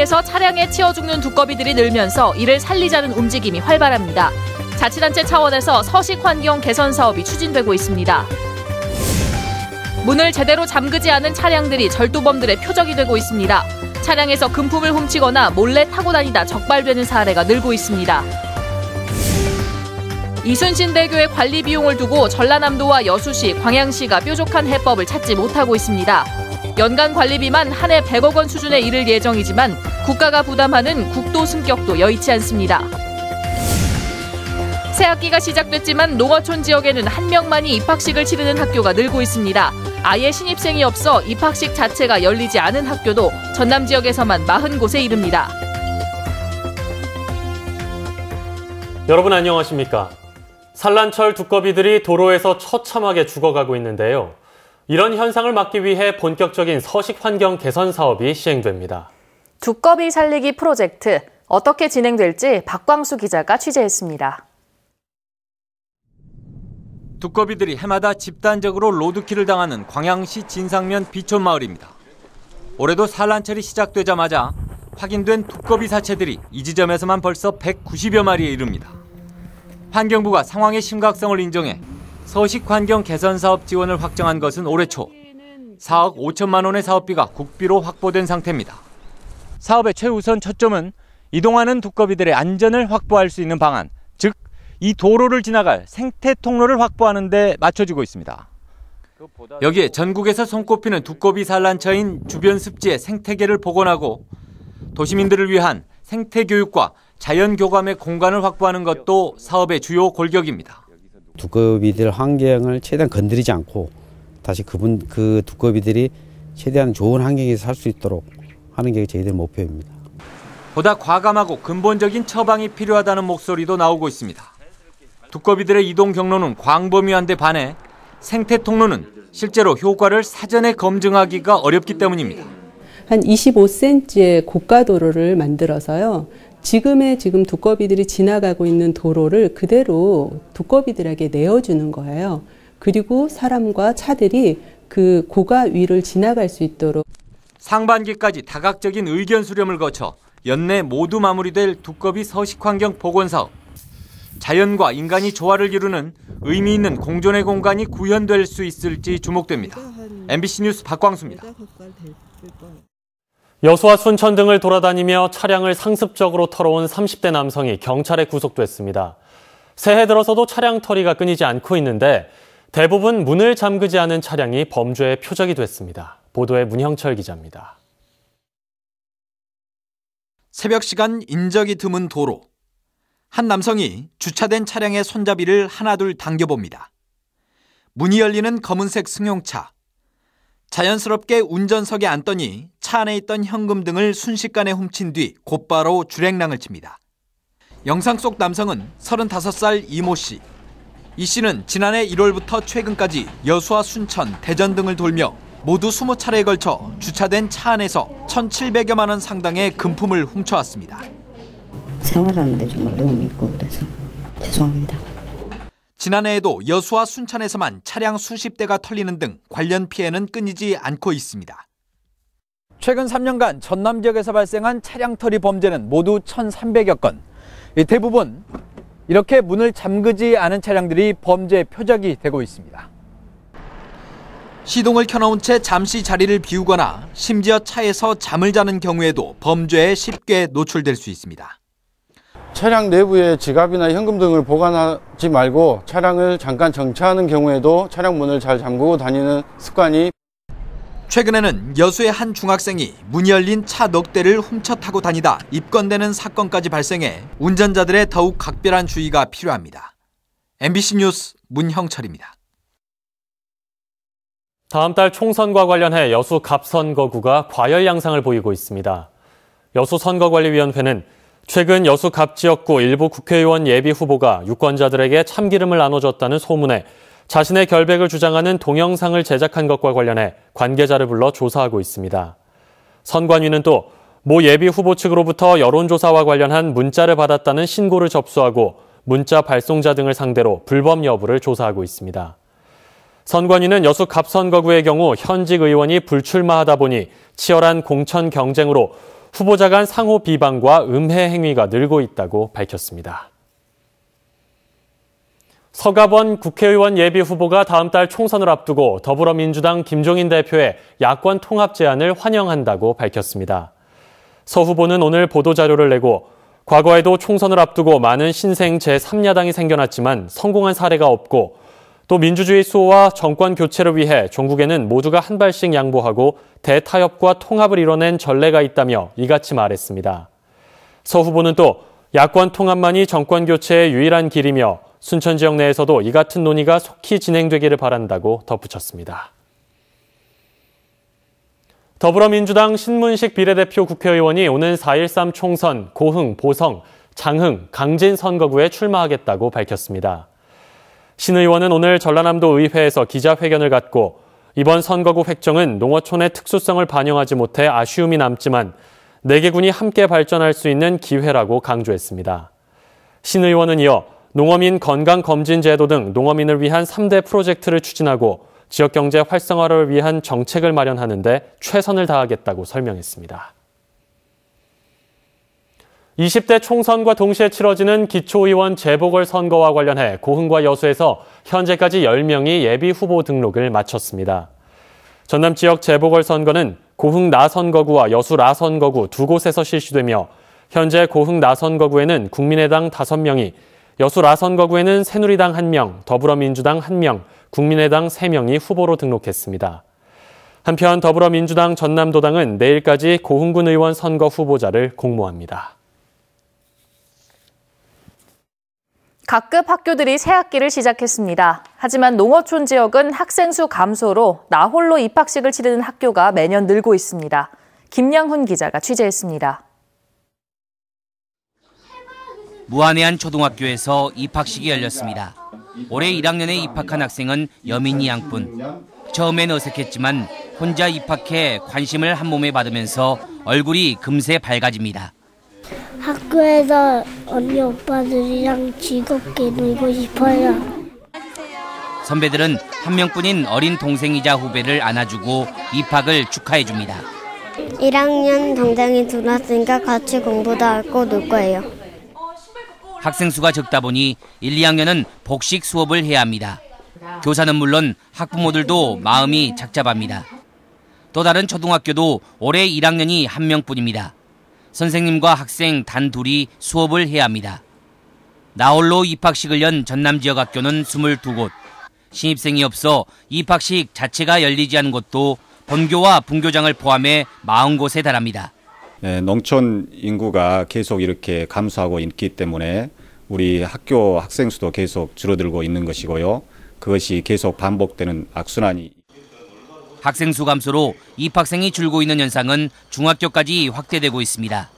거리에서 차량에 치여 죽는 두꺼비들이 늘면서 이를 살리자는 움직임이 활발합니다. 자치단체 차원에서 서식 환경 개선 사업이 추진되고 있습니다. 문을 제대로 잠그지 않은 차량들이 절도범들의 표적이 되고 있습니다. 차량에서 금품을 훔치거나 몰래 타고 다니다 적발되는 사례가 늘고 있습니다. 이순신 대교의 관리 비용을 두고 전라남도와 여수시, 광양시가 뾰족한 해법을 찾지 못하고 있습니다. 연간 관리비만 한 해 100억 원 수준에 이를 예정이지만 국가가 부담하는 국도 승격도 여의치 않습니다. 새학기가 시작됐지만 농어촌 지역에는 한 명만이 입학식을 치르는 학교가 늘고 있습니다. 아예 신입생이 없어 입학식 자체가 열리지 않은 학교도 전남 지역에서만 마흔 곳에 이릅니다. 여러분 안녕하십니까? 산란철 두꺼비들이 도로에서 처참하게 죽어가고 있는데요. 이런 현상을 막기 위해 본격적인 서식 환경 개선 사업이 시행됩니다. 두꺼비 살리기 프로젝트 어떻게 진행될지 박광수 기자가 취재했습니다. 두꺼비들이 해마다 집단적으로 로드킬을 당하는 광양시 진상면 비촌마을입니다. 올해도 산란철이 시작되자마자 확인된 두꺼비 사체들이 이 지점에서만 벌써 190여 마리에 이릅니다. 환경부가 상황의 심각성을 인정해 서식 환경 개선 사업 지원을 확정한 것은 올해 초. 4억 5천만 원의 사업비가 국비로 확보된 상태입니다. 사업의 최우선 초점은 이동하는 두꺼비들의 안전을 확보할 수 있는 방안, 즉 이 도로를 지나갈 생태 통로를 확보하는 데 맞춰지고 있습니다. 여기에 전국에서 손꼽히는 두꺼비 산란처인 주변 습지의 생태계를 복원하고 도시민들을 위한 생태 교육과 자연 교감의 공간을 확보하는 것도 사업의 주요 골격입니다. 두꺼비들 환경을 최대한 건드리지 않고 다시 그분 그 두꺼비들이 최대한 좋은 환경에서 살 수 있도록 하는 게 저희들 목표입니다. 보다 과감하고 근본적인 처방이 필요하다는 목소리도 나오고 있습니다. 두꺼비들의 이동 경로는 광범위한데 반해 생태 통로는 실제로 효과를 사전에 검증하기가 어렵기 때문입니다. 한 25cm의 고가도로를 만들어서요. 지금의 지금 두꺼비들이 지나가고 있는 도로를 그대로 두꺼비들에게 내어주는 거예요. 그리고 사람과 차들이 그 고가 위를 지나갈 수 있도록 상반기까지 다각적인 의견 수렴을 거쳐 연내 모두 마무리될 두꺼비 서식환경 복원 사업. 자연과 인간이 조화를 이루는 의미 있는 공존의 공간이 구현될 수 있을지 주목됩니다. MBC 뉴스 박광수입니다. 네, 여수와 순천 등을 돌아다니며 차량을 상습적으로 털어온 30대 남성이 경찰에 구속됐습니다. 새해 들어서도 차량 털이가 끊이지 않고 있는데 대부분 문을 잠그지 않은 차량이 범죄의 표적이 됐습니다. 보도에 문형철 기자입니다. 새벽 시간 인적이 드문 도로. 한 남성이 주차된 차량의 손잡이를 하나둘 당겨봅니다. 문이 열리는 검은색 승용차, 자연스럽게 운전석에 앉더니 차 안에 있던 현금 등을 순식간에 훔친 뒤 곧바로 주행랑을 칩니다. 영상 속 남성은 35살 이모 씨. 이 씨는 지난해 1월부터 최근까지 여수와 순천, 대전 등을 돌며 모두 20차례에 걸쳐 주차된 차 안에서 1,700여만 원 상당의 금품을 훔쳐왔습니다. 생활하는데 정말 너무 믿고 그래서 죄송합니다. 지난해에도 여수와 순천에서만 차량 수십 대가 털리는 등 관련 피해는 끊이지 않고 있습니다. 최근 3년간 전남 지역에서 발생한 차량 털이 범죄는 모두 1,300여 건. 대부분 이렇게 문을 잠그지 않은 차량들이 범죄 표적이 되고 있습니다. 시동을 켜놓은 채 잠시 자리를 비우거나 심지어 차에서 잠을 자는 경우에도 범죄에 쉽게 노출될 수 있습니다. 차량 내부에 지갑이나 현금 등을 보관하지 말고 차량을 잠깐 정차하는 경우에도 차량 문을 잘 잠그고 다니는 습관이 최근에는 여수의 한 중학생이 문이 열린 차 넉 대를 훔쳐 타고 다니다 입건되는 사건까지 발생해 운전자들의 더욱 각별한 주의가 필요합니다. MBC 뉴스 문형철입니다. 다음 달 총선과 관련해 여수 갑선거구가 과열 양상을 보이고 있습니다. 여수선거관리위원회는 최근 여수 갑지역구 일부 국회의원 예비 후보가 유권자들에게 참기름을 나눠줬다는 소문에 자신의 결백을 주장하는 동영상을 제작한 것과 관련해 관계자를 불러 조사하고 있습니다. 선관위는 또 모 예비 후보 측으로부터 여론조사와 관련한 문자를 받았다는 신고를 접수하고 문자 발송자 등을 상대로 불법 여부를 조사하고 있습니다. 선관위는 여수 갑선거구의 경우 현직 의원이 불출마하다 보니 치열한 공천 경쟁으로 후보자 간 상호 비방과 음해 행위가 늘고 있다고 밝혔습니다. 서가번 국회의원 예비 후보가 다음 달 총선을 앞두고 더불어민주당 김종인 대표의 야권 통합 제안을 환영한다고 밝혔습니다. 서 후보는 오늘 보도자료를 내고 과거에도 총선을 앞두고 많은 신생 제3야당이 생겨났지만 성공한 사례가 없고 또 민주주의 수호와 정권 교체를 위해 종국에는 모두가 한 발씩 양보하고 대타협과 통합을 이뤄낸 전례가 있다며 이같이 말했습니다. 서 후보는 또 야권 통합만이 정권 교체의 유일한 길이며 순천 지역 내에서도 이 같은 논의가 속히 진행되기를 바란다고 덧붙였습니다. 더불어민주당 신문식 비례대표 국회의원이 오는 4.13 총선 고흥, 보성, 장흥, 강진 선거구에 출마하겠다고 밝혔습니다. 신 의원은 오늘 전라남도 의회에서 기자회견을 갖고 이번 선거구 획정은 농어촌의 특수성을 반영하지 못해 아쉬움이 남지만 4개 군이 함께 발전할 수 있는 기회라고 강조했습니다. 신 의원은 이어 농어민 건강검진 제도 등 농어민을 위한 3대 프로젝트를 추진하고 지역경제 활성화를 위한 정책을 마련하는데 최선을 다하겠다고 설명했습니다. 20대 총선과 동시에 치러지는 기초의원 재보궐선거와 관련해 고흥과 여수에서 현재까지 10명이 예비 후보 등록을 마쳤습니다. 전남 지역 재보궐선거는 고흥 나선거구와 여수 라선거구 두 곳에서 실시되며 현재 고흥 나선거구에는 국민의당 5명이, 여수 라선거구에는 새누리당 1명, 더불어민주당 1명, 국민의당 3명이 후보로 등록했습니다. 한편 더불어민주당 전남도당은 내일까지 고흥군 의원 선거 후보자를 공모합니다. 각급 학교들이 새 학기를 시작했습니다. 하지만 농어촌 지역은 학생 수 감소로 나홀로 입학식을 치르는 학교가 매년 늘고 있습니다. 김양훈 기자가 취재했습니다. 무한해안 초등학교에서 입학식이 열렸습니다. 올해 1학년에 입학한 학생은 여민이 양뿐. 처음엔 어색했지만 혼자 입학해 관심을 한 몸에 받으면서 얼굴이 금세 밝아집니다. 학교에서 언니 오빠들이랑 즐겁게 놀고 싶어요. 선배들은 한 명뿐인 어린 동생이자 후배를 안아주고 입학을 축하해 줍니다. 1학년 동생이 들어왔으니까 같이 공부도 하고 놀 거예요. 학생 수가 적다 보니 1, 2학년은 복식 수업을 해야 합니다. 교사는 물론 학부모들도 마음이 착잡합니다. 또 다른 초등학교도 올해 1학년이 한 명뿐입니다. 선생님과 학생 단 둘이 수업을 해야 합니다. 나홀로 입학식을 연 전남 지역 학교는 22곳, 신입생이 없어 입학식 자체가 열리지 않은 곳도 본교와 분교장을 포함해 40곳에 달합니다. 네, 농촌 인구가 계속 이렇게 감소하고 있기 때문에 우리 학교 학생 수도 계속 줄어들고 있는 것이고요. 그것이 계속 반복되는 악순환이 학생 수 감소로 입학생이 줄고 있는 현상은 중학교까지 확대되고 있습니다.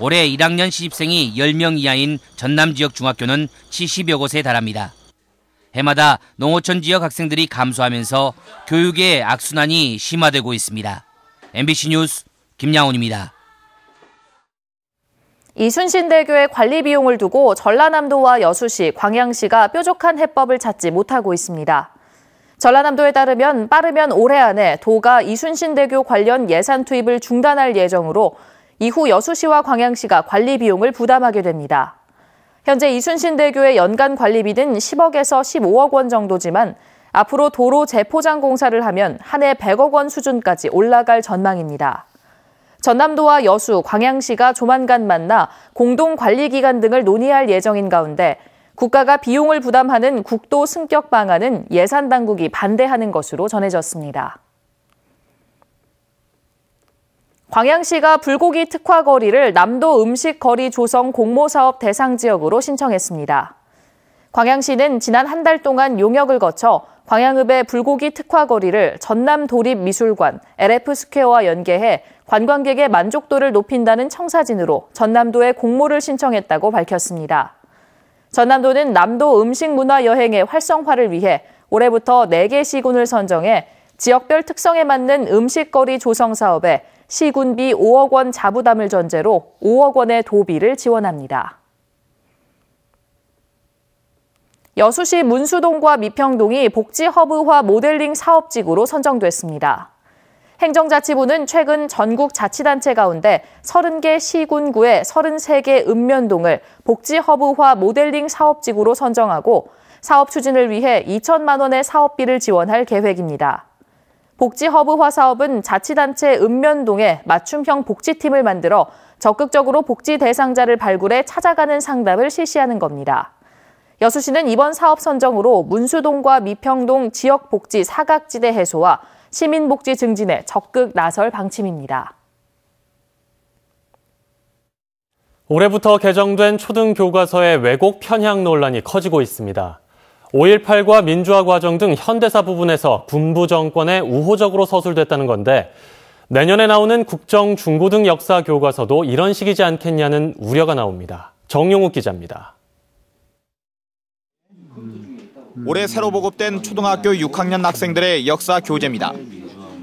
올해 1학년 시집생이 10명 이하인 전남 지역 중학교는 70여 곳에 달합니다. 해마다 농어촌 지역 학생들이 감소하면서 교육의 악순환이 심화되고 있습니다. MBC 뉴스 김양훈입니다. 이순신대교의 관리 비용을 두고 전라남도와 여수시, 광양시가 뾰족한 해법을 찾지 못하고 있습니다. 전라남도에 따르면 빠르면 올해 안에 도가 이순신대교 관련 예산 투입을 중단할 예정으로 이후 여수시와 광양시가 관리 비용을 부담하게 됩니다. 현재 이순신대교의 연간 관리비는 10억에서 15억 원 정도지만 앞으로 도로 재포장 공사를 하면 한 해 100억 원 수준까지 올라갈 전망입니다. 전남도와 여수, 광양시가 조만간 만나 공동 관리기간 등을 논의할 예정인 가운데 국가가 비용을 부담하는 국도 승격 방안은 예산 당국이 반대하는 것으로 전해졌습니다. 광양시가 불고기 특화 거리를 남도 음식 거리 조성 공모 사업 대상 지역으로 신청했습니다. 광양시는 지난 한 달 동안 용역을 거쳐 광양읍의 불고기 특화 거리를 전남 도립 미술관 LF 스퀘어와 연계해 관광객의 만족도를 높인다는 청사진으로 전남도에 공모를 신청했다고 밝혔습니다. 전남도는 남도 음식 문화 여행의 활성화를 위해 올해부터 4개 시군을 선정해 지역별 특성에 맞는 음식거리 조성 사업에 시군비 5억 원 자부담을 전제로 5억 원의 도비를 지원합니다. 여수시 문수동과 미평동이 복지 허브화 모델링 사업지구로 선정됐습니다. 행정자치부는 최근 전국 자치단체 가운데 30개 시군구의 33개 읍면동을 복지허브화 모델링 사업지구로 선정하고 사업 추진을 위해 2천만 원의 사업비를 지원할 계획입니다. 복지허브화 사업은 자치단체 읍면동에 맞춤형 복지팀을 만들어 적극적으로 복지 대상자를 발굴해 찾아가는 상담을 실시하는 겁니다. 여수시는 이번 사업 선정으로 문수동과 미평동 지역복지 사각지대 해소와 시민복지 증진에 적극 나설 방침입니다. 올해부터 개정된 초등교과서의 왜곡 편향 논란이 커지고 있습니다. 5.18과 민주화 과정 등 현대사 부분에서 군부 정권에 우호적으로 서술됐다는 건데 내년에 나오는 국정 중고등 역사 교과서도 이런 식이지 않겠냐는 우려가 나옵니다. 정용욱 기자입니다. 올해 새로 보급된 초등학교 6학년 학생들의 역사 교재입니다.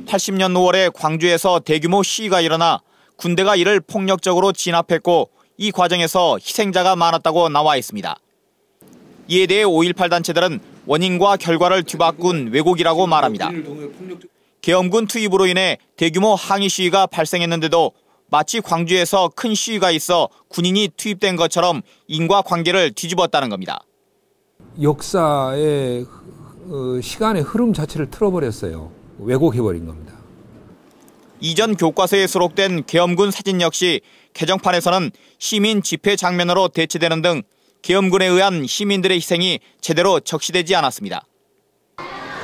80년 5월에 광주에서 대규모 시위가 일어나 군대가 이를 폭력적으로 진압했고 이 과정에서 희생자가 많았다고 나와 있습니다. 이에 대해 5.18 단체들은 원인과 결과를 뒤바꾼 왜곡이라고 말합니다. 계엄군 투입으로 인해 대규모 항의 시위가 발생했는데도 마치 광주에서 큰 시위가 있어 군인이 투입된 것처럼 인과 관계를 뒤집었다는 겁니다. 역사의 어, 시간의 흐름 자체를 틀어버렸어요. 왜곡해버린 겁니다. 이전 교과서에 수록된 계엄군 사진 역시 개정판에서는 시민 집회 장면으로 대체되는 등 계엄군에 의한 시민들의 희생이 제대로 적시되지 않았습니다.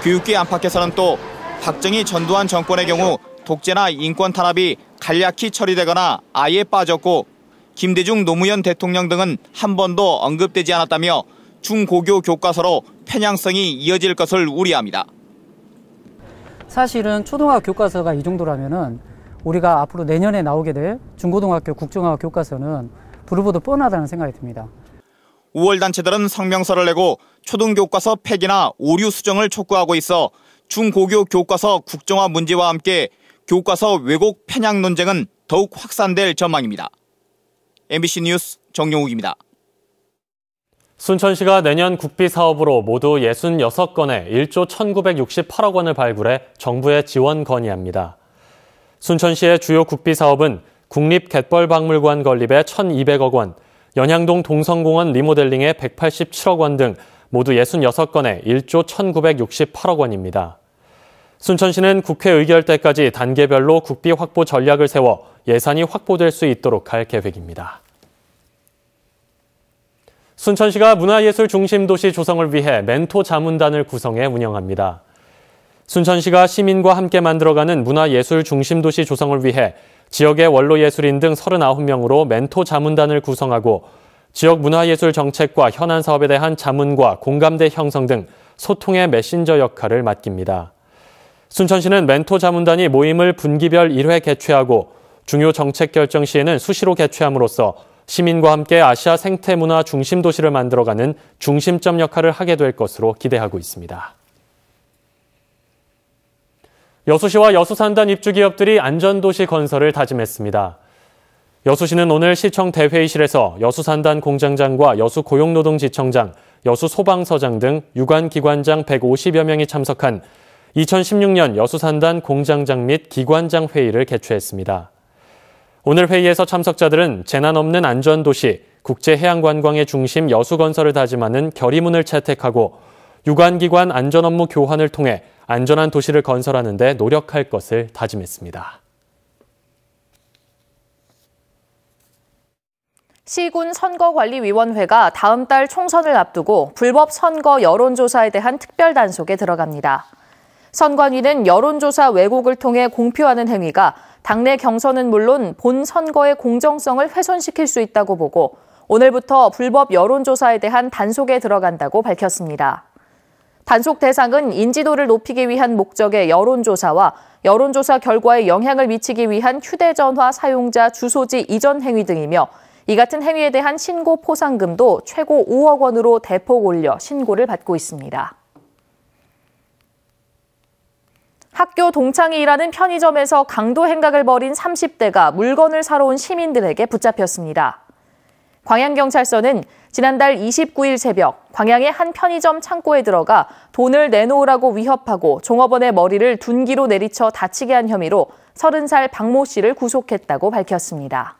교육계 안팎에서는 또 박정희 전두환 정권의 경우 독재나 인권 탄압이 간략히 처리되거나 아예 빠졌고 김대중 노무현 대통령 등은 한 번도 언급되지 않았다며 중고교 교과서로 편향성이 이어질 것을 우려합니다. 사실은 초등학교 교과서가 이 정도라면은 우리가 앞으로 내년에 나오게 될 중고등학교 국정화 교과서는 부르보도 뻔하다는 생각이 듭니다. 5월 단체들은 성명서를 내고 초등교과서 폐기나 오류 수정을 촉구하고 있어 중고교 교과서 국정화 문제와 함께 교과서 왜곡 편향 논쟁은 더욱 확산될 전망입니다. MBC 뉴스 정용욱입니다. 순천시가 내년 국비 사업으로 모두 6 6건의 1조 1968억 원을 발굴해 정부에 지원 건의합니다. 순천시의 주요 국비 사업은 국립갯벌박물관 건립에 1,200억 원, 연양동 동성공원 리모델링에 187억 원 등 모두 6 6건의 1조 1968억 원입니다. 순천시는 국회 의결 때까지 단계별로 국비 확보 전략을 세워 예산이 확보될 수 있도록 할 계획입니다. 순천시가 문화예술 중심 도시 조성을 위해 멘토 자문단을 구성해 운영합니다. 순천시가 시민과 함께 만들어가는 문화예술 중심 도시 조성을 위해 지역의 원로예술인 등 39명으로 멘토 자문단을 구성하고 지역 문화예술 정책과 현안 사업에 대한 자문과 공감대 형성 등 소통의 메신저 역할을 맡깁니다. 순천시는 멘토 자문단이 모임을 분기별 1회 개최하고 중요 정책 결정 시에는 수시로 개최함으로써 시민과 함께 아시아 생태문화 중심 도시를 만들어가는 중심점 역할을 하게 될 것으로 기대하고 있습니다. 여수시와 여수산단 입주기업들이 안전도시 건설을 다짐했습니다. 여수시는 오늘 시청 대회의실에서 여수산단 공장장과 여수고용노동지청장, 여수소방서장 등 유관기관장 150여 명이 참석한 2016년 여수산단 공장장 및 기관장 회의를 개최했습니다. 오늘 회의에서 참석자들은 재난 없는 안전 도시, 국제해양관광의 중심 여수 건설을 다짐하는 결의문을 채택하고 유관기관 안전 업무 교환을 통해 안전한 도시를 건설하는 데 노력할 것을 다짐했습니다. 시군 선거관리위원회가 다음 달 총선을 앞두고 불법 선거 여론조사에 대한 특별 단속에 들어갑니다. 선관위는 여론조사 왜곡을 통해 공표하는 행위가 당내 경선은 물론 본 선거의 공정성을 훼손시킬 수 있다고 보고 오늘부터 불법 여론조사에 대한 단속에 들어간다고 밝혔습니다. 단속 대상은 인지도를 높이기 위한 목적의 여론조사와 여론조사 결과에 영향을 미치기 위한 휴대전화 사용자 주소지 이전 행위 등이며 이 같은 행위에 대한 신고 포상금도 최고 5억 원으로 대폭 올려 신고를 받고 있습니다. 학교 동창이 일하는 편의점에서 강도 행각을 벌인 30대가 물건을 사러 온 시민들에게 붙잡혔습니다. 광양경찰서는 지난달 29일 새벽 광양의 한 편의점 창고에 들어가 돈을 내놓으라고 위협하고 종업원의 머리를 둔기로 내리쳐 다치게 한 혐의로 30살 박모 씨를 구속했다고 밝혔습니다.